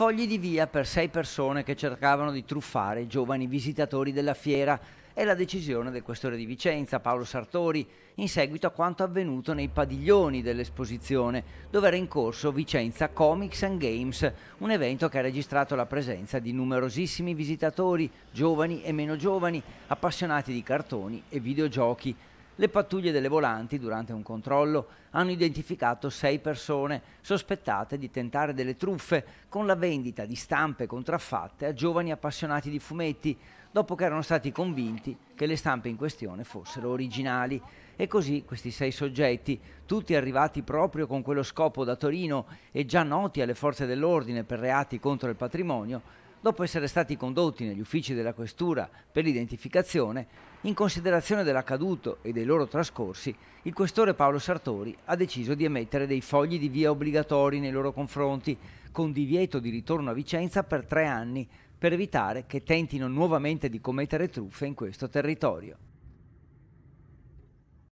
fogli di via per sei persone che cercavano di truffare i giovani visitatori della fiera e la decisione del questore di Vicenza, Paolo Sartori, in seguito a quanto avvenuto nei padiglioni dell'esposizione, dove era in corso Vicenza Comics and Games, un evento che ha registrato la presenza di numerosissimi visitatori, giovani e meno giovani, appassionati di cartoni e videogiochi, le pattuglie delle volanti, durante un controllo, hanno identificato sei persone sospettate di tentare delle truffe con la vendita di stampe contraffatte a giovani appassionati di fumetti, dopo che erano stati convinti che le stampe in questione fossero originali. E così questi sei soggetti, tutti arrivati proprio con quello scopo da Torino e già noti alle forze dell'ordine per reati contro il patrimonio, dopo essere stati condotti negli uffici della Questura per l'identificazione, in considerazione dell'accaduto e dei loro trascorsi, il questore Paolo Sartori ha deciso di emettere dei fogli di via obbligatori nei loro confronti, con divieto di ritorno a Vicenza per tre anni, per evitare che tentino nuovamente di commettere truffe in questo territorio.